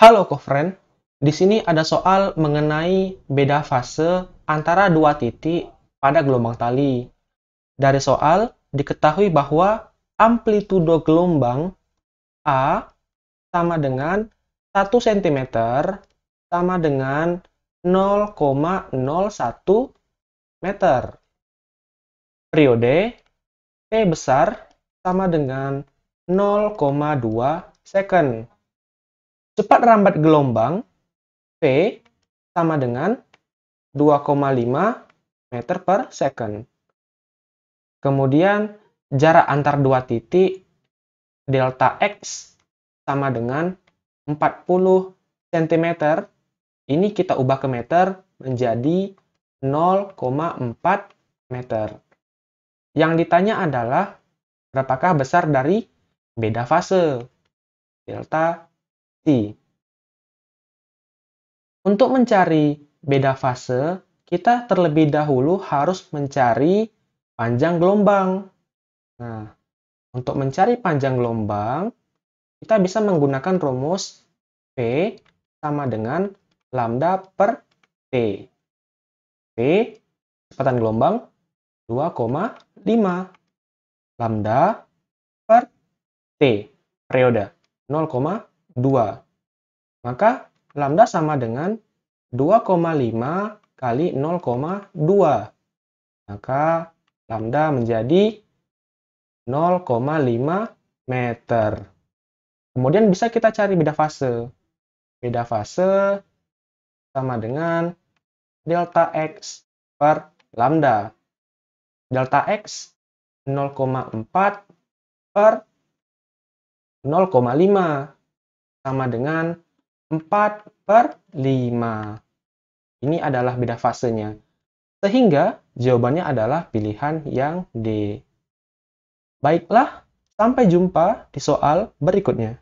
Halo kofren, di sini ada soal mengenai beda fase antara dua titik pada gelombang tali. Dari soal diketahui bahwa amplitudo gelombang A sama dengan 1 cm sama dengan 0,01 meter. Periode T besar sama dengan 0,2 second Cepat rambat gelombang P sama dengan 2,5 meter per second. Kemudian jarak antar dua titik delta X sama dengan 40 cm. Ini kita ubah ke meter menjadi 0,4 meter. Yang ditanya adalah berapakah besar dari beda fase delta T. Untuk mencari beda fase, kita terlebih dahulu harus mencari panjang gelombang. Nah, untuk mencari panjang gelombang, kita bisa menggunakan rumus P sama dengan lambda per T. P, kecepatan gelombang 2,5 lambda per T, periode 2. Maka lambda sama dengan 2,5 kali 0,2. Maka lambda menjadi 0,5 meter. Kemudian bisa kita cari beda fase. Beda fase sama dengan delta x per lambda. Delta x 0,4 per 0,5 sama dengan 4 per 5. Ini adalah beda fasenya. Sehingga jawabannya adalah pilihan yang D. Baiklah, sampai jumpa di soal berikutnya.